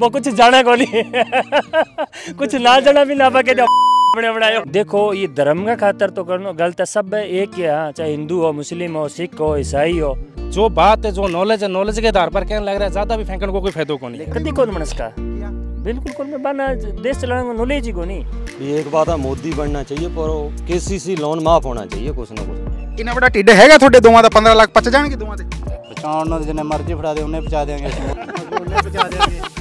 मैं कुछ जाना को नहीं कुछ ना जाना भी ना पके बने बनाए देखो ये धर्म का खातर तो करना गलत है सब एक ही है हाँ, चाहे हिंदू हो मुस्लिम हो सिख हो ईसाई हो जो बात है जो नॉलेज है नॉलेज के आधार पर कहने लग रहा है ज्यादा भी फेंकने को कोई फायदा को नहीं कभी कौन मनस का बिल्कुल कौन में बना देश चलाने को नॉलेज ही को नहीं एक बात है मोदी बनना चाहिए पर केसीसी लोन माफ होना चाहिए कुछ ना कुछ इतना बड़ा टिड्डे हैगा थोड़े दोवां दा 15 लाख पच जाएंगे दोवां दे पचाण ना जिने मर्जी फड़ा दे उन्हें पचा देंगे उन्हें पचा देंगे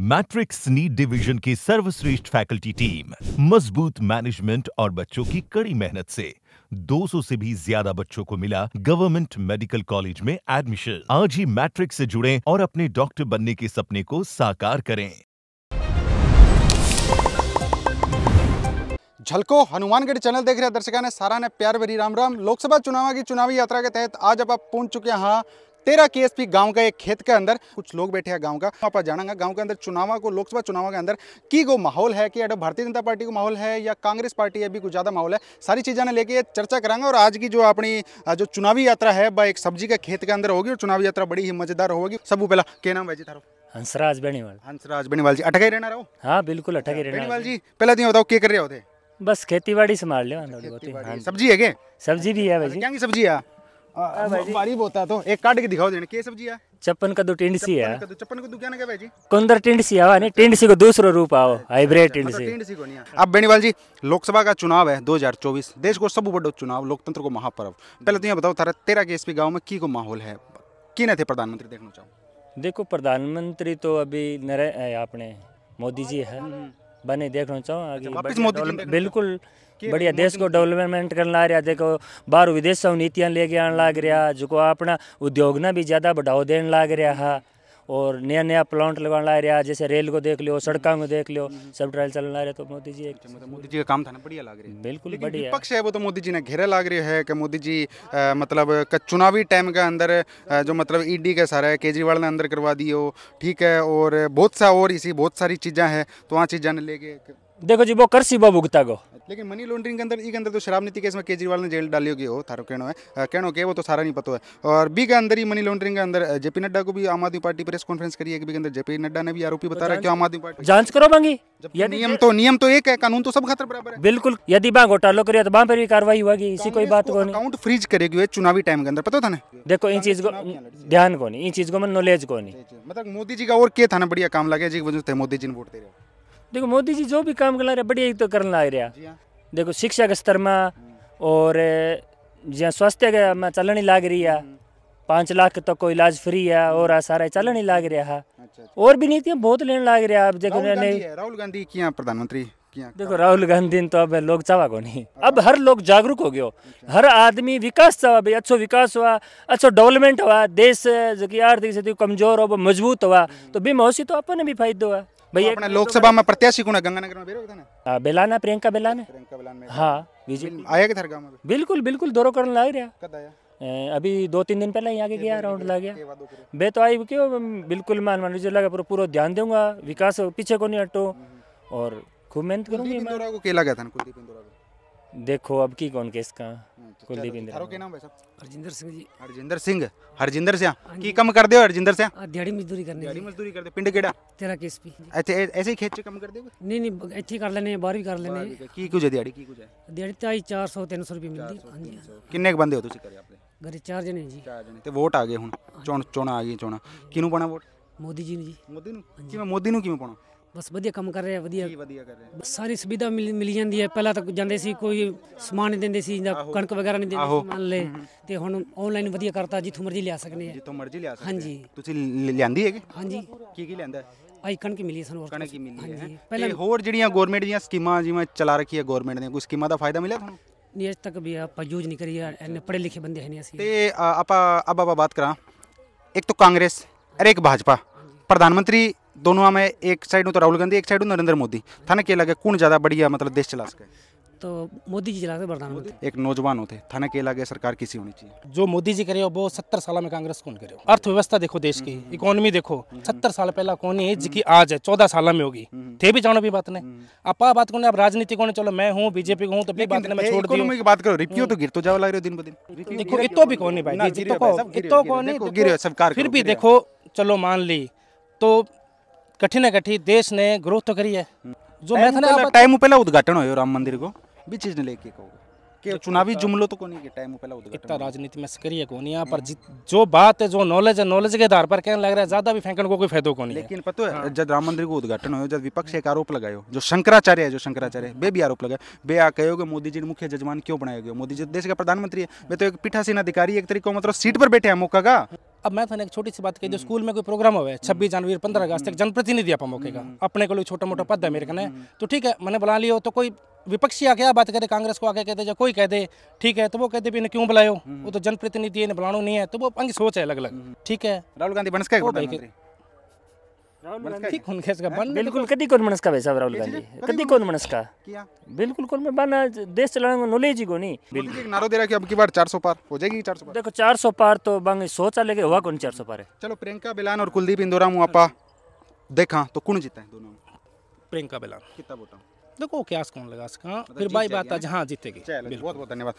मैट्रिक्स नीट डिवीजन की सर्वश्रेष्ठ फैकल्टी टीम मजबूत मैनेजमेंट और बच्चों की कड़ी मेहनत से 200 से भी ज्यादा बच्चों को मिला गवर्नमेंट मेडिकल कॉलेज में एडमिशन आज ही मैट्रिक से जुड़ें और अपने डॉक्टर बनने के सपने को साकार करें झलको हनुमानगढ़ चैनल देख रहे दर्शकों ने सारा ने प्यार भरी राम राम लोकसभा चुनाव की चुनावी यात्रा के तहत आज आप पहुंच चुके हैं हाँ, तेरा के एस पी गाँव का एक खेत के अंदर कुछ लोग बैठे हैं गांव का आप जानेंगे गांव के अंदर चुनाव को लोकसभा चुनाव के अंदर की गो माहौल है कि भारतीय जनता पार्टी का माहौल है या कांग्रेस पार्टी अभी कुछ ज़्यादा माहौल है सारी चीज़ें लेके चर्चा कराएंगे और आज की जो अपनी जो चुनावी यात्रा है वह एक सब्जी के खेत के अंदर होगी और चुनावी यात्रा बड़ी ही मजेदार होगी सब पहला के नाम भाई जी थारो हंसराज बेनीवाल हंसराज बेनीवाल जी अटके रहना रहो हाँ बिल्कुल अटके अच्छा, रहना बेनीवाल जी पहला दिन तो बताओ क्या कर रहे होते बस खेती बाड़ी संभाल लो हाँ सब्जी है सब्जी भी है भाई क्या सब्जी है चप्पन है कुंदर टिंडसी आवा नहीं टिंडसी को रूप आओ अच्छा, हाइब्रिड मतलब टिंडसी अब जी लोकसभा का चुनाव है देश को सब बड़ो चुनाव लोकतंत्र को महापर्व पहले तो ये बताओ तारा तेरा के पी गाँव में की को माहौल है की थे प्रधानमंत्री देखना चाहो देखो प्रधानमंत्री तो अभी नरे अपने मोदी जी है हम्म। बने देखना चाहो अच्छा, बिल्कुल बढ़िया देश को डेवलपमेंट कर ला रहा देखो बाहर विदेशों नीतियां लेके आने लग रहा जो अपना उद्योग ना भी ज़्यादा बढ़ावा देने लग रहा है और नया नया प्लांट लगा ला रहा जैसे रेल को देख लो सड़कों को देख लो सब ट्रायल चलने ला रहे तो मोदी जी अच्छा, मतलब मोदी जी का काम था ना बढ़िया लग रही है बिल्कुल बढ़िया पक्ष है वो तो मोदी जी ने घेरा लग रही है कि मोदी जी मतलब चुनावी टाइम के अंदर जो मतलब ईडी e का सारा है केजरीवाल ने अंदर करवा दी हो ठीक है और बहुत सा और इसी बहुत सारी चीज़ें हैं तो वहाँ चीज़ें लेके देखो जी वो कर सी भुगता गो लेकिन मनी लॉन्ड्रिंग के अंदर ई के अंदर तो शराब नीति केस में केजरीवाल ने जेल डाली होगी हो थारो कहनो है कहनो के वो तो सारा नहीं पता है और बी के अंदर ही मनी लॉन्ड्रिंग के अंदर जेपी नड्डा को भी आम आदमी पार्टी प्रेस कॉन्फ्रेंस करी है कि बी के अंदर जेपी नड्डा ने भी आरोपी बता रहा है तो कि आम आदमी पार्टी जांच करो मांगी नियम तो नियम तो एक है कानून तो सब खतर बराबर है बिल्कुल यदि बा घोटालो करिए तो बा पर भी कार्रवाई होगी इसी कोई बात को अकाउंट फ्रीज करेगी चुनावी टाइम के अंदर पता था ना देखो इन चीज को ध्यान को नहीं इन चीज को मैं नॉलेज को नहीं मतलब मोदी जी का और के था ना बढ़िया काम लगे जी वजह से मोदी जी ने वोट दे रहे देखो मोदी जी जो भी काम कर रहे बढ़िया ही तो कर लग रहा देखो शिक्षा के स्तर में और जहाँ स्वास्थ्य में चलने लाग रही है हम्म। पाँच लाख तक को इलाज फ्री है हम्म। और सारा सारा चलनी लाग रहा है अच्छा, अच्छा। और भी नीतियाँ बहुत लेने लाग रहा है देखो राहुल गांधी किया प्रधानमंत्री देखो राहुल गांधी तो अब लोग चावा को नहीं अच्छा। अब हर लोग जागरूक हो गयो हर आदमी विकास चावा भाई अच्छो विकास हुआ अच्छो डेवलपमेंट हुआ देश जो कि आर्थिक स्थिति कमजोर हो वो मजबूत हुआ हम्म। तो बीमा हो तो अपन भी फायदा हुआ भाई આપણે तो लोकसभा में प्रत्याशी कौन है गंगानगर में હતા है बेलाना प्रियंका बेलाना प्रियंका બેલાને हां बीजेपी आया किधर गांव में बिल्कुल बिल्कुल दोरो करने लाग रहा कद आया अभी दो तीन दिन पहले ही आगे गया राउंड ला गया बे तो आई क्यों बिल्कुल मान मान लीजिए लगा पूरा ध्यान दूंगा विकास पीछे को नहीं हटो हम्म, हम्म। और खूब मेहनत करूंगी केला गया था कुलदीप इंदौरा ਦੇਖੋ ਅਬ ਕੀ ਕੌਣ ਕਿਸ ਕਾ ਕੁਲਦੀਪ ਇੰਦਰ ਤਾਰੋ ਕੀ ਨਾਮ ਹੈ ਸਭ ਹਰਜਿੰਦਰ ਸਿੰਘ ਜੀ ਹਰਜਿੰਦਰ ਸਿੰਘ ਹਰਜਿੰਦਰ ਸਿਆ ਕੀ ਕੰਮ ਕਰਦੇ ਹੋ ਹਰਜਿੰਦਰ ਸਿਆ ਦਿਹਾੜੀ ਮਜ਼ਦੂਰੀ ਕਰਨੀ ਦਿਹਾੜੀ ਮਜ਼ਦੂਰੀ ਕਰਦੇ ਪਿੰਡ ਕਿਹੜਾ ਤੇਰਾ ਕਿਸ ਪੀ ਇੱਥੇ ਐਸੇ ਹੀ ਖੇਤ 'ਚ ਕੰਮ ਕਰਦੇ ਹੋ ਨਹੀਂ ਨਹੀਂ ਇੱਥੇ ਕਰ ਲੈਨੇ ਬਾਹਰ ਵੀ ਕਰ ਲੈਨੇ ਕੀ ਕੁਝ ਹੈ ਦਿਹਾੜੀ ਕੀ ਕੁਝ ਹੈ ਦਿਹਾੜੀ ਤਾਂ 400 300 ਰੁਪਏ ਮਿਲਦੀ ਹਾਂਜੀ ਕਿੰਨੇ ਕ ਬੰਦੇ ਹੋ ਤੁਸੀਂ ਕਰੇ ਆਪਣੇ ਘਰੇ ਚਾਰ ਜਣੇ ਜੀ ਚਾਰ ਜਣੇ ਤੇ ਵੋਟ ਆ ਗਏ ਹੁਣ ਚੋਣ ਚੋਣ ਆ ਗਈ ਚੋਣਾ ਕਿਹਨੂੰ ਪਾਣਾ ਵੋਟ ਮੋਦੀ ਜੀ ਨੂੰ ਜੀ ਮੋਦੀ ਨੂੰ ਕਿਵੇਂ ਮੋਦੀ ਨੂੰ ਕਿਵੇਂ ਪਾਣਾ ਬਸ ਵਧੀਆ ਕੰਮ ਕਰ ਰਿਹਾ ਵਧੀਆ ਕੀ ਵਧੀਆ ਕਰ ਰਿਹਾ ਸਾਰੀ ਸੁਵਿਧਾ ਮਿਲ ਜਾਂਦੀ ਹੈ ਪਹਿਲਾਂ ਤਾਂ ਜਾਂਦੇ ਸੀ ਕੋਈ ਸਮਾਨ ਨਹੀਂ ਦਿੰਦੇ ਸੀ ਜਾਂ ਕਣਕ ਵਗੈਰਾ ਨਹੀਂ ਦਿੰਦੇ ਸੀ ਮੰਨ ਲੈ ਤੇ ਹੁਣ ਆਨਲਾਈਨ ਵਧੀਆ ਕਰਤਾ ਜਿੱਥੋਂ ਮਰਜ਼ੀ ਲਿਆ ਸਕਨੇ ਆ ਜਿੱਥੋਂ ਮਰਜ਼ੀ ਲਿਆ ਸਕਦੇ ਹਾਂਜੀ ਤੁਸੀਂ ਲਿਆਂਦੀ ਹੈਗੇ ਹਾਂਜੀ ਕੀ ਕੀ ਲੈਂਦਾ ਆਈ ਕਣਕ ਮਿਲੀ ਸਾਨੂੰ ਹੋਰ ਕਣਕ ਮਿਲੀ ਹੈ ਪਹਿਲਾਂ ਹੋਰ ਜਿਹੜੀਆਂ ਗਵਰਨਮੈਂਟ ਦੀਆਂ ਸਕੀਮਾਂ ਜਿਵੇਂ ਚਲਾ ਰੱਖੀ ਹੈ ਗਵਰਨਮੈਂਟ ਨੇ ਕੋਈ ਸਕੀਮਾਂ ਦਾ ਫਾਇਦਾ ਮਿਲਿਆ ਤੁਹਾਨੂੰ ਨਹੀਂ ਤੱਕ ਵੀ ਆਪਾਂ ਯੂਜ਼ ਨਹੀਂ ਕਰੀ ਐਨੇ ਪੜੇ ਲਿਖੇ ਬੰਦੇ ਹੈ ਨਹੀਂ ਅਸੀਂ ਤੇ ਆਪਾਂ ਅਬ ਆਪਾਂ ਬਾਤ ਕਰਾਂ ਇੱਕ ਤਾਂ ਕਾਂਗਰਸ ਅਰੇ ਇੱਕ ਭਾਜਪਾ ਪ੍ਰਧਾਨ ਮੰਤਰੀ दोनों में एक साइड हूँ तो राहुल गांधी एक साइड हूँ नरेंद्र मोदी थाने के लगे कौन ज़्यादा बढ़िया मतलब देश चला सके तो मोदी जी चलाते प्रधानमंत्री एक नौजवान होते थाने के लगे सरकार किसी होनी चाहिए जो मोदी जी करे वो सत्तर साल में कांग्रेस कौन करे अर्थव्यवस्था देखो देश की हम्म, हम्म। इकोनॉमी देखो हम्म, सत्तर साल पहला कौन है जिसकी आज है चौदह साल में होगी थे भी जानो भी बात ने आप बात कौन आप राजनीति कौन चलो मैं हूँ बीजेपी हूँ तो बात ने मैं छोड़ दी बात करो रिपियो तो गिर तो जाओ लग रहे दिन ब दिन तो देखो इतो भी कौन नहीं भाई इतो कौन तो है फिर भी देखो चलो मान ली तो कठिन है कठी देश ने ग्रोथ तो करी है जो मैं था टाइम पहले उद्घाटन हो राम मंदिर को भी चीज ने लेके कहो के चुनावी जुमलो तो कोनी के टाइम पहला उद्घाटन इतना राजनीति में सक्रिय कोनी नहीं पर जो बात है जो नॉलेज है नॉलेज के आधार पर कहने लग रहा है ज्यादा भी फेंकने को कोई फायदा कोनी लेकिन पता है हाँ। जब राम मंदिर को उद्घाटन हो जब विपक्ष एक आरोप लगायो जो शंकराचार्य है जो शंकराचार्य बे भी आरोप लगाए बे आ कहोगे मोदी जी ने मुख्य जजमान क्यों बनाया गया मोदी जी तो देश का प्रधानमंत्री है वे तो एक पीठासीन अधिकारी एक तरीके को मतलब सीट पर बैठे हैं मौका का अब मैं थोड़ा एक छोटी सी बात कही जो हम्म। स्कूल में कोई प्रोग्राम हो छब्बीस जनवरी हम्म। पंद्रह अगस्त एक हम्म। जनप्रतिनिधि आप मौके का अपने को छोटा मोटा पद है मेरे कने तो ठीक है मैंने बुला लियो तो कोई विपक्षी आके बात करे कांग्रेस को आके कहते या कोई कह दे ठीक है तो वो कहते भी इन्हें क्यों बुलायो वो तो जनप्रतिनिधि इन्हें बुलाना नहीं है तो वो अंगी सोच है अलग अलग ठीक है राहुल गांधी बन ठीक हुन खेस का बन बिल्कुल कदी कौन मनस का साहब राहुल गांधी कदी कौन मनस का किया बिल्कुल कौन में बना देश चलाने को नॉलेज ही को नहीं बिल्कुल नारो दे रहा कि अब की बार 400 पार हो जाएगी 400 पार देखो 400 पार तो बंग सोचा लेके हुआ कौन 400 पार है चलो प्रियंका बेलान और कुलदीप इंदोरा मुआपा देखा तो कौन जीता है दोनों प्रियंका बेलान कितना वोटा देखो क्या कौन लगा सका मतलब फिर भाई बात आज हाँ जीतेगी बहुत बहुत धन्यवाद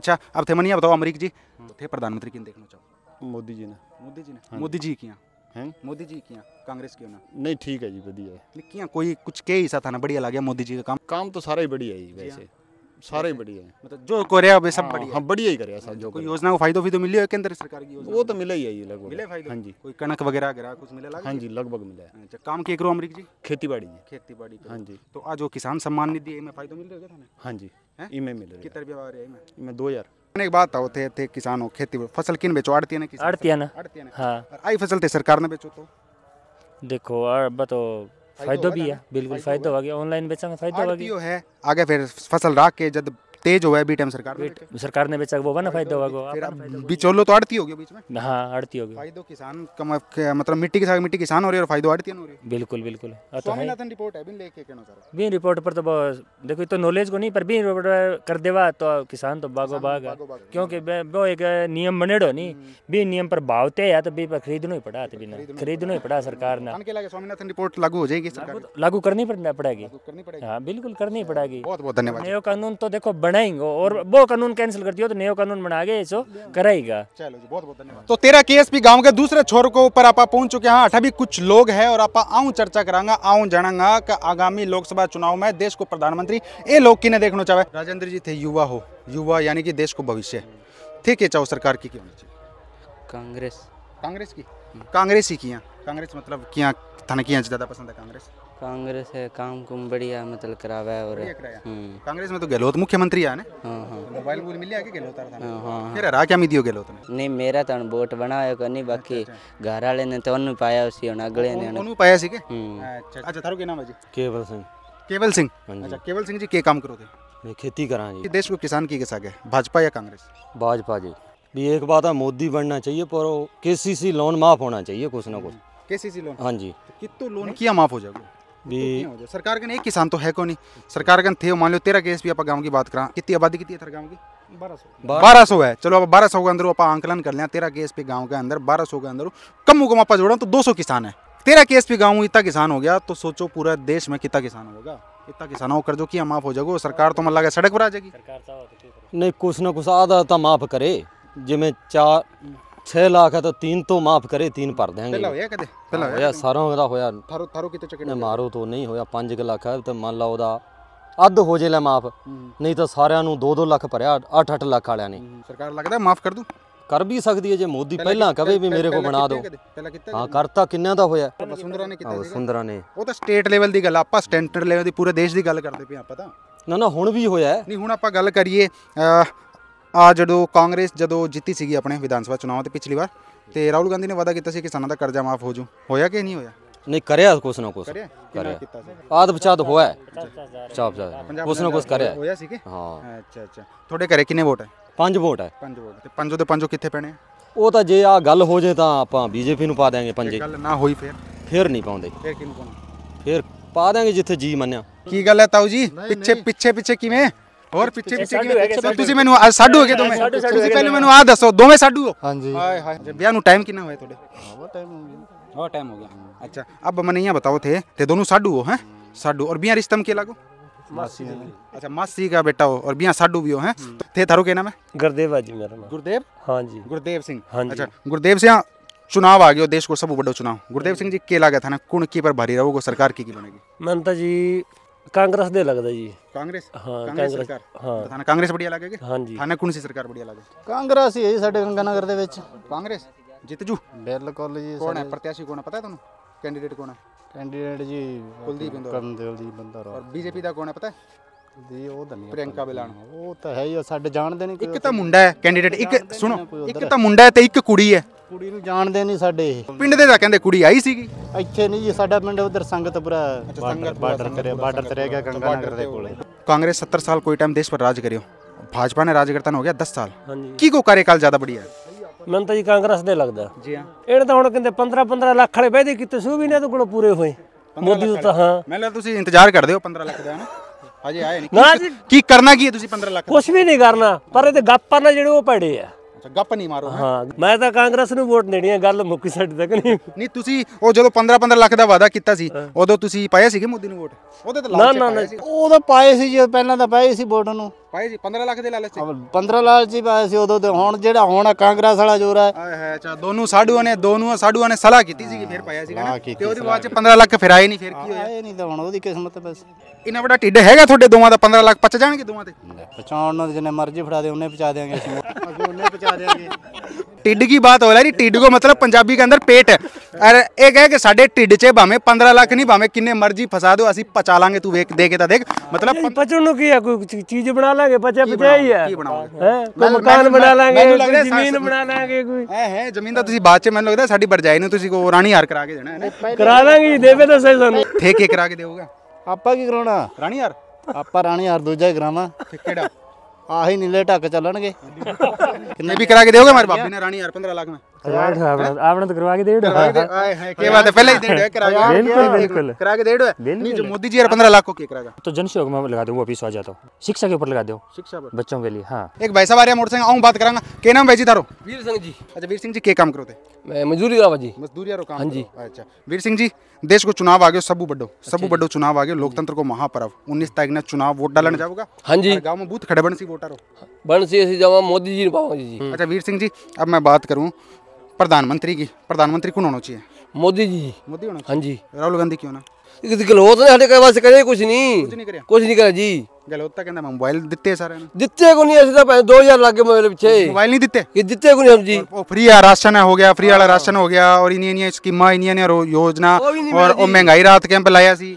अच्छा अब थे मनिया बताओ अमरीक जी तो थे प्रधानमंत्री किन देखना चाहो मोदी जी ने मोदी जी ने हाँ। मोदी जी किया हैं मोदी जी किया कांग्रेस क्यों ना नहीं ठीक है जी बढ़िया है किया कोई कुछ के ही था ना बढ़िया लगे मोदी जी का काम काम तो सारा ही बढ़िया है वैसे हाँ। सारे ही बढ़िया है मतलब जो को करे अबे सब हाँ, बढ़िया हाँ बढ़िया ही करे सब जो कोई योजना को फायदा तो मिली है केंद्र सरकार की योजना वो तो मिला ही है ये लगभग मिले फायदा हाँ जी कोई कणक वगैरह वगैरह कुछ मिला लगा हाँ जी लगभग मिला है अच्छा काम के करो अमरीक जी खेती बाड़ी जी खेती बाड़ी तो। हाँ जी तो आज वो किसान सम्मान निधि में फायदा मिल रहा है हाँ जी इमें मिल रहा है कितने रुपया आ रहा है इमें दो हज़ार अनेक बात होते थे किसानों खेती फसल किन बेचो आड़ती ना अड़ती ना अड़ती ना हाँ आई फसल थे सरकार ने बेचो तो देखो और बतो फायदा भी है बिल्कुल फायदा हो गया ऑनलाइन बेचा में फायदा हो गया है आगे फिर फसल रख के जब तेज हुआ है बी टाइम सरकार ने सरकार ने बेचा वो बना फायदा होगा फिर बिचौलो तो आड़ती होगी बीच में हाँ आड़ती होगी फायदा किसान कम मतलब मिट्टी के साथ मिट्टी किसान हो रही है और फायदा आड़ती हो रही है बिल्कुल बिल्कुल तो स्वामीनाथन रिपोर्ट है बिन लेके कहना चाह बिन रिपोर्ट पर तो देखो तो नॉलेज को नहीं पर बिन रिपोर्ट कर देवा तो किसान तो बागो तो बाग क्योंकि वो एक नियम बनेड़ो नहीं हम्म। बी नियम पर भावते या तो बी पर खरीदना ही पड़ा तो बिना खरीदना ही पड़ा सरकार ने स्वामीनाथन रिपोर्ट लागू हो जाएगी लागू करनी पड़ेगी हाँ बिल्कुल करनी अच्छा, पड़ेगी बहुत बहुत धन्यवाद कानून तो देखो बन बनाएंगे और हम्म। वो कानून कैंसिल कर दिया तो नयो कानून बना के ऐसा कराएगा चलो जी बहुत बहुत धन्यवाद तो तेरा केस भी गाँव के दूसरे छोर को ऊपर आप पहुंच चुके हैं हाँ, अठा भी कुछ लोग है और आप आऊ चर्चा करांगा आऊ जानांगा कि आगामी लोकसभा चुनाव में देश को प्रधानमंत्री ये लोग किने देखना चाहे राजेंद्र जी थे युवा हो युवा यानी कि देश को भविष्य थे के चाहो सरकार की क्यों कांग्रेस कांग्रेस की हम्म। कांग्रेस ही किया कांग्रेस मतलब किया थाना किया ज़्यादा पसंद है कांग्रेस कांग्रेस है काम कुम बढ़िया मतलब करावा और हम्म। कांग्रेस में तो गहलोत मुख्यमंत्री आने हाँ, हाँ। तो मोबाइल बोल मिल गया गहलोत हाँ, हाँ हाँ फिर हरा क्या मिली हो गहलोत ने नहीं मेरा तो वोट बनाया को नहीं अच्छा, बाकी अच्छा। घर वाले ने तो उन्हें पाया उसी उन अगले ने उन्हें पाया सी के हम्म। अच्छा अच्छा थारो के नाम है जी केवल सिंह केवल सिंह हाँ अच्छा केवल सिंह जी के काम करो थे मैं खेती करा जी देश को किसान की के सागे भाजपा या कांग्रेस भाजपा जी भी एक बात है मोदी बनना चाहिए पर केसीसी लोन माफ होना चाहिए कुछ ना कुछ हम्म। केसीसी लोन हाँ जी तो कितो लोन किया माफ हो जाएगा भी तो सरकार के एक किसान तो है को नहीं सरकार के थे मान लो तेरा केस भी आप गाँव की बात करा कितनी आबादी कितनी है गाँव की बारह सौ है चलो आप बारह सौ के अंदर आप आंकलन कर लें तेरा केस पे गाँव के अंदर बारह सौ के अंदर कम को आप जोड़ा तो दो सौ किसान है तेरा केस पे गाँव इतना किसान हो गया तो सोचो पूरा देश में कितना किसान होगा इतना किसान हो कर जो की माफ हो जाएगा सरकार तो मतलब सड़क पर आ जाएगी तो नहीं कुछ ना कुछ आधा तो माफ करे जिम्मे चार 6 ਲੱਖ ਤਾਂ 3 ਤੋਂ ਮਾਫ ਕਰੇ 3 ਭਰ ਦੇਾਂਗੇ ਪਹਿਲਾਂ ਹੋਇਆ ਕਦੇ ਪਹਿਲਾਂ ਹੋਇਆ ਸਾਰੋਂ ਦਾ ਹੋਇਆ ਥਾਰੋ ਥਾਰੋ ਕਿਤੇ ਨਾ ਮਾਰੋ ਤੋਂ ਨਹੀਂ ਹੋਇਆ 5 ਲੱਖ ਹੈ ਤੇ ਮੰਨ ਲਾ ਉਹਦਾ ਅੱਧ ਹੋ ਜੇ ਲੈ ਮਾਫ ਨਹੀਂ ਤਾਂ ਸਾਰਿਆਂ ਨੂੰ 2-2 ਲੱਖ ਭਰਿਆ 8-8 ਲੱਖ ਵਾਲਿਆਂ ਨੇ ਸਰਕਾਰ ਲੱਗਦਾ ਮਾਫ ਕਰ ਦੂ ਕਰ ਵੀ ਸਕਦੀ ਹੈ ਜੇ ਮੋਦੀ ਪਹਿਲਾਂ ਕਵੇ ਵੀ ਮੇਰੇ ਕੋ ਬਣਾ ਦਿਓ ਹਾਂ ਕਰਤਾ ਕਿੰਨਿਆਂ ਦਾ ਹੋਇਆ ਸੁੰਦਰਾ ਨੇ ਕੀਤਾ ਸੁੰਦਰਾ ਨੇ ਉਹ ਤਾਂ ਸਟੇਟ ਲੈਵਲ ਦੀ ਗੱਲ ਆਪਾਂ ਸਟੈਂਡਰਡ ਲੈਵਲ ਦੀ ਪੂਰੇ ਦੇਸ਼ ਦੀ ਗੱਲ ਕਰਦੇ ਪਏ ਆਪਾਂ ਤਾਂ ਨਾ ਨਾ ਹੁਣ ਵੀ ਹੋਇਆ ਨਹੀਂ ਹੁਣ ਆਪਾਂ ਗੱਲ ਕਰੀਏ ਆ ਜਦੋਂ ਕਾਂਗਰਸ ਜਦੋਂ ਜਿੱਤੀ ਸੀਗੀ ਆਪਣੇ ਵਿਧਾਨ ਸਭਾ ਚੋਣਾਂ ਤੇ ਪਿਛਲੀ ਵਾਰ ਤੇ ਰਾਹੁਲ ਗਾਂਧੀ ਨੇ ਵਾਅਦਾ ਕੀਤਾ ਸੀ ਕਿਸਾਨਾਂ ਦਾ ਕਰਜ਼ਾ ਮਾਫ ਹੋ ਜੂ ਹੋਇਆ ਕਿ ਨਹੀਂ ਹੋਇਆ ਨਹੀਂ ਕਰਿਆ ਕੁਛ ਨਾ ਕੁਛ ਕਰਿਆ ਆਦ ਬਚਾਦ ਹੋਇਆ ਚਾਪ ਚਾਪ ਕੁਛ ਨਾ ਕੁਛ ਕਰਿਆ ਹੋਇਆ ਸੀ ਕਿ ਹਾਂ ਅੱਛਾ ਅੱਛਾ ਤੁਹਾਡੇ ਘਰੇ ਕਿੰਨੇ ਵੋਟ ਹੈ ਪੰਜ ਵੋਟ ਹੈ ਪੰਜ ਵੋਟ ਤੇ ਪੰਜੋ ਦੇ ਪੰਜੋ ਕਿੱਥੇ ਪੈਣੇ ਉਹ ਤਾਂ ਜੇ ਆ ਗੱਲ ਹੋ ਜੇ ਤਾਂ ਆਪਾਂ ਬੀਜੇਪੀ ਨੂੰ ਪਾ ਦੇਾਂਗੇ ਪੰਜੇ ਗੱਲ ਨਾ ਹੋਈ ਫੇਰ ਫੇਰ ਨਹੀਂ ਪਾਉਂਦੇ ਫੇਰ ਕਿਹਨੂੰ ਪਾਉਂਦੇ ਫੇਰ ਪਾ ਦੇਾਂਗੇ ਜਿੱਥੇ ਜੀ ਮੰਨਿਆ ਕੀ ਗੱਲ ਹੈ ਤਾਊ ਜੀ ਪਿੱਛੇ ਪਿੱਛੇ ਪਿੱਛੇ ਕਿਵੇਂ ਹੋਰ ਪਿੱਛੇ ਪਿੱਛੇ ਤੁਸੀਂ ਮੈਨੂੰ ਅੱਜ ਸਾਡੂ ਹੋਗੇ ਤੁਸੀਂ ਪਹਿਲੇ ਮੈਨੂੰ ਆ ਦੱਸੋ ਦੋਵੇਂ ਸਾਡੂ ਹੋ ਹਾਂਜੀ ਹਾਏ ਹਾਏ ਵਿਆਹ ਨੂੰ ਟਾਈਮ ਕਿੰਨਾ ਹੋਇਆ ਤੁਹਾਡੇ ਟਾਈਮ ਹੋ ਗਿਆ ਟਾਈਮ ਹੋ मासी का बेटा हम्म। हाँ गुरदेव सिंह हाँ अच्छा, गुरदेव सिंह चुनाव आ गए को सब बड़ो चुनाव गुरदेव सिंह जी के लागे था कुण की पर भारी रहोगे सरकार की बनेगी मैं जी ਕਾਂਗਰਸ ਦੇ ਲੱਗਦਾ ਜੀ ਕਾਂਗਰਸ ਹਾਂ ਕਾਂਗਰਸ ਸਰਕਾਰ ਹਾਂ ਥਾਣਾ ਕਾਂਗਰਸ ਬੜੀਆ ਲੱਗੇਗੇ ਹਾਂਜੀ ਥਾਣਾ ਕੁਣ ਸੀ ਸਰਕਾਰ ਬੜੀਆ ਲੱਗੇ ਕਾਂਗਰਸ ਹੀ ਹੈ ਜੀ ਸਾਡੇ ਗੰਗਾਨਗਰ ਦੇ ਵਿੱਚ ਕਾਂਗਰਸ ਜਿੱਤ ਜੂ ਬਿਲਕੁਲ ਜੀ ਕੌਣ ਹੈ ਸਾਡੇ ਪ੍ਰਤਿਆਸ਼ੀ ਕੌਣ ਹੈ ਪਤਾ ਤੁਹਾਨੂੰ ਕੈਂਡੀਡੇਟ ਕੌਣ ਹੈ ਕੈਂਡੀਡੇਟ ਜੀ ਕੁਲਦੀਪ ਕਰਨਦੇਵ ਜੀ ਬੰਦਾ ਔਰ ਬੀਜੇਪੀ ਦਾ ਕੌਣ ਹੈ ਪਤਾ ਹੈ ਦੀ ਉਹ ਤਾਂ ਨਹੀਂ ਪ੍ਰਿਯੰਕਾ ਬਿਲਾਨ ਉਹ ਤਾਂ ਹੈ ਹੀ ਸਾਡੇ ਜਾਣਦੇ ਨਹੀਂ ਇੱਕ ਤਾਂ ਮੁੰਡਾ ਹੈ ਕੈਂਡੀਡੇਟ ਇੱਕ ਸੁਣੋ ਇੱਕ ਤਾਂ ਮੁੰਡਾ ਹੈ ਤੇ ਇੱਕ ਕੁੜੀ ਹੈ ਕੁੜੀ ਨੂੰ ਜਾਣਦੇ ਨਹੀਂ ਸਾਡੇ ਇਹ ਪਿੰਡ ਦੇ ਤਾਂ ਕਹਿੰਦੇ ਕੁੜੀ ਆਈ ਸੀਗੀ ਇੱਥੇ ਨਹੀਂ ਜੀ ਸਾਡਾ ਪਿੰਡ ਉਧਰ ਸੰਗਤਪੁਰਾ ਬਾਰਡਰ ਕਰਿਆ ਬਾਰਡਰ ਤੇ ਰਹਿ ਗਿਆ ਗੰਗਾ ਨਗਰ ਦੇ ਕੋਲੇ कांग्रेस सत्तर साल कोई टाइम देश पर राज करियो भाजपा ने राज ਹੋ ਗਿਆ 10 ਸਾਲ साल ਹਾਂਜੀ की को कार्यकाल ज्यादा बढ़िया है ਮੈਨੂੰ ਤਾਂ ਜੀ ਕਾਂਗਰਸ ਦੇ ਲੱਗਦਾ ਜੀ ਹਾਂ ਇਹਨੇ ਤਾਂ ਹੁਣ ਕਹਿੰਦੇ 15 15 ਲੱਖ ਵਾਲੇ ਵੈਦੇ ਕੀਤੇ ਸੂ ਵੀ ਨੇ ਦੇ ਕੋਲੋਂ ਪੂਰੇ ਹੋਏ ਮੋਦੀ ਨੂੰ ਤਾਂ ਹਾਂ ਮੈਂ ਤੁਸੀਂ ਇੰਤਜ਼ਾਰ ਕਰਦੇ ਹੋ 15 ਲੱਖ ਦਾ ਨਾ ਹਜੇ ਆਏ ਨਹੀਂ ਨਾ ਜੀ ਕੀ ਕਰਨਾ ਕੀ ਹੈ ਤੁਸੀਂ 15 ਲੱਖ ਕੁਝ ਵੀ ਨਹੀਂ ਕਰਨਾ ਪਰ ਇਹ ਤੇ ਗੱਪਾਂ ਨਾਲ ਜਿਹੜੇ ਉਹ ਪੜੇ ਆ ਅੱਛਾ ਗੱਪ ਨਹੀਂ ਮਾਰੋ ਹਾਂ ਮੈਂ ਤਾਂ ਕਾਂਗਰਸ ਨੂੰ ਵੋਟ ਦੇਣੀ ਹੈ ਗੱਲ ਮੁੱਕੀ ਸੱਟ ਤੱਕ ਨਹੀਂ ਨਹੀਂ ਤੁਸੀਂ ਉਹ ਜਦੋਂ 15 15 ਲੱਖ ਦਾ ਵਾਅਦਾ ਕੀਤਾ ਸੀ ਉਦੋਂ ਤੁਸੀਂ ਪਾਇਆ ਸੀਗੇ ਮੋਦੀ ਨੂੰ ਵੋਟ ਉਹਦੇ ਤਾਂ ਲਾਲਚ ਨਾ ਨਾ ਉਹ ਤਾਂ ਪਾਏ ਸੀ ਜੇ ਪਹਿਲਾਂ ਤਾਂ ਪਾਏ ਸੀ ਵੋਟ ਨੂੰ ਪਾਏ ਸੀ 15 ਲੱਖ ਦੇ ਲਾਲਚ 15 ਲਾਲਚ ਹੀ ਪਾਏ ਸੀ ਉਦੋਂ ਤੇ ਹੁਣ ਜਿਹੜਾ ਹੁਣ ਕਾਂਗਰਸ ਵਾਲਾ ਜੋਰ ਹੈ ਅੱਛਾ ਦੋਨੋਂ ਸਾਡੂਆਂ ਨੇ ਦੋਨੋਂ ਸਾਡੂਆਂ ਨੇ ਸਲਾਹ ਕੀਤੀ ਸੀ ਕਿ ਫੇਰ ਪਾਇਆ ਸੀਗਾ ਨਾ ਤੇ ਉਹਦੇ ਬਾਅਦ ਚ 15 ਲੱਖ ਫਿਰ ਆਏ ਨਹੀਂ ਫੇਰ ਕੀ ਹੋਇਆ ਇਹ ਨਹੀਂ ਤਾਂ ਹੁਣ ਉਹਦੀ ਕਿਸਮਤ ਬਸ ਇੰਨਾ ਵੱਡਾ ਢਿੱਡ ਹੈਗਾ ਤੁਹਾਡੇ ਦੋਵਾਂ ਦਾ 15 ਲੱਖ ਪਚ ਜਾਣਗੇ ਦੋਵਾਂ ਤੇ ਪਚਾਉਣ ਨਾਲ ਜਿੰਨੇ ਮਰਜ਼ੀ ਫੜਾ ਦੇ ਉਹਨੇ ਪਚਾ ਦੇਾਂਗੇ ਅਸੀਂ ਅਸੀਂ ਉਹਨੇ ਪਚਾ ਦੇਾਂਗੇ टिड की बात हो रही टिड को मतलब पंजाबी के अंदर पेट है अरे एक है कि साढ़े टिड चे भावे पंद्रह लाख नहीं भावे किन्ने मर्जी फसा दो असं पचा लांगे तू देख देखे तो देख मतलब पचन की है कोई चीज बना लांगे बचा बचा ही है मकान बना लांगे जमीन बना लांगे कोई ਇਹ ਜ਼ਮੀਨ ਦਾ ਤੁਸੀਂ ਬਾਅਦ ਚ ਮੈਨੂੰ ਲੱਗਦਾ ਸਾਡੀ ਬਰਜਾਈ ਨੂੰ ਤੁਸੀਂ ਕੋ ਰਾਣੀ ਹਾਰ ਕਰਾ ਕੇ ਦੇਣਾ ਹੈ ਨਾ ਕਰਾ ਦਾਂਗੇ ਜੀ ਦੇਵੇ ਦੱਸੇ ਸਾਨੂੰ ਠੇਕੇ ਕਰਾ ਕੇ ਦੇਊਗਾ ਆਪਾਂ ਕੀ ਕਰਾਉਣਾ ਰਾਣੀ ਹਾਰ ਆਪਾਂ ਰਾਣੀ ਹਾਰ ਦੂਜਾ ਹੀ ਕਰਾਵਾਂ ਕਿਹੜਾ ਆਹੀ ਨੀਲੇ ਢੱਕ ਚੱਲਣਗੇ ਕਿੰਨੇ ਵੀ ਕਰਾ ਕੇ ਦੇਵੋਗੇ ਮੇਰੇ ਬਾਬੇ ਨੇ ਰਾਣੀ ਹਾਰ 15 ਲੱਖ ਮੈਂ तो हाँ। मोदी जी यार लाख को तो जनसहयोग में लगा दो अभी शिक्षा के ऊपर लगा दो शिक्षा बच्चों के लिए हाँ एक भाई साहब मोटर साइकिल बात करांगा के नाम भाई जी तारो वीर सिंह जी अच्छा वीर सिंह जी के काम करो थे मजदूरी आवा जी मजदूरी यारो काम हां जी अच्छा वीर सिंह जी देश को चुनाव आ गयो सब बड़ो अच्छा सब बड़ो चुनाव आ गयो लोकतंत्र को महापर्व उन्नीस तारीख ने चुनाव वोट डालने जाओगा हाँ जी गाँव में बूथ खड़े बन सी वोटर हो बन सी जाओ मोदी जी ने जी अच्छा वीर सिंह जी अब मैं बात करूँ प्रधान मंत्री की प्रधानमंत्री कौन होना चाहिए मोदी जी मोदी होना हाँ ਹਾਂਜੀ ਰਾਹੁਲ ਗਾਂਧੀ ਕਿਉਂ ਨਾ ਇਹ ਗਲੋਤ ਨੇ ਸਾਡੇ ਵਾਸਤੇ ਕਰਿਆ ਕੁਝ ਕੁਝ ਨਹੀਂ ਨਹੀਂ ਕਰਿਆ ਕੁਝ ਨਹੀਂ ਕਰਿਆ ਜੀ ਗਲੋਤ ਤਾਂ ਕਹਿੰਦਾ ਮੋਬਾਈਲ ਦਿੱਤੇ ਸਾਰਿਆਂ ਨੂੰ ਦਿੱਤੇ ਕੋ ਨਹੀਂ ਅਸੀਂ ਤਾਂ 2000 ਲੱਗੇ ਮੋਬਾਈਲ ਪਿੱਛੇ ਮੋਬਾਈਲ ਨਹੀਂ ਦਿੱਤੇ ਇਹ ਦਿੱਤੇ ਕੋ ਨਹੀਂ ਹਮ ਜੀ ਉਹ ਫ੍ਰੀ ਆ ਰਾਸ਼ਨ ਹੋ ਗਿਆ ਫ੍ਰੀ ਵਾਲਾ ਰਾਸ਼ਨ ਹੋ ਗਿਆ ਔਰ ਇਨੀਆਂ ਇਨੀਆਂ ਸਕੀਮਾਂ ਇਨੀਆਂ ਨੇ ਯੋਜਨਾ ਔਰ ਉਹ ਮਹਿੰਗਾਈ ਰਾਤ ਕੈਂਪ ਲਾਇਆ ਸੀ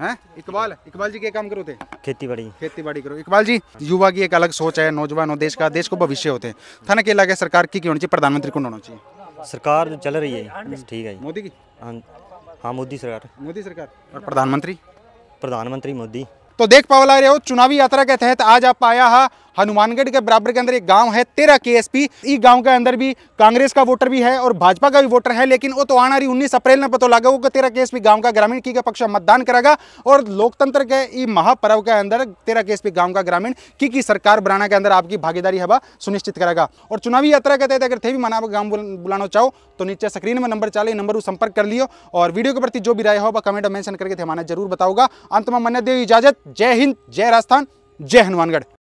हैं इकबाल इकबाल जी क्या काम करो थे खेती बाड़ी खेती बाड़ी करो इकबाल जी युवा की एक अलग सोच है नौजवान देश का देश को भविष्य होते हैं थाना के इलाके सरकार की क्यों चाहिए प्रधानमंत्री कौन होना चाहिए सरकार जो चल रही है ठीक है मोदी की हाँ, हाँ मोदी सरकार मोदी सरकार और प्रधानमंत्री प्रधानमंत्री मोदी तो देख पावला रहे हो चुनावी यात्रा के तहत आज आप आया है हनुमानगढ़ के बराबर के अंदर एक गांव है तेरह के एस पी इस गाँव के अंदर भी कांग्रेस का वोटर भी है और भाजपा का भी वोटर है लेकिन वो तो आना रही उन्नीस अप्रैल में पता लगा वो तेरह के एस पी गाँव का ग्रामीण की के पक्ष में मतदान करेगा और लोकतंत्र के महापर्व के अंदर तेरह के एस पी गाँव का ग्रामीण की की सरकार बनाने के अंदर आपकी भागीदारी हवा सुनिश्चित करेगा और चुनावी यात्रा के तहत अगर थे भी मना गाँव बुलाना चाहो तो नीचे स्क्रीन में नंबर चाले नंबर संपर्क कर लियो और वीडियो के प्रति जो भी राय हो कमेंट मेंशन करके थे हमारा जरूर बताओगा अंत में मन्य देव इजाजत जय हिंद जय राजस्थान जय हनुमानगढ़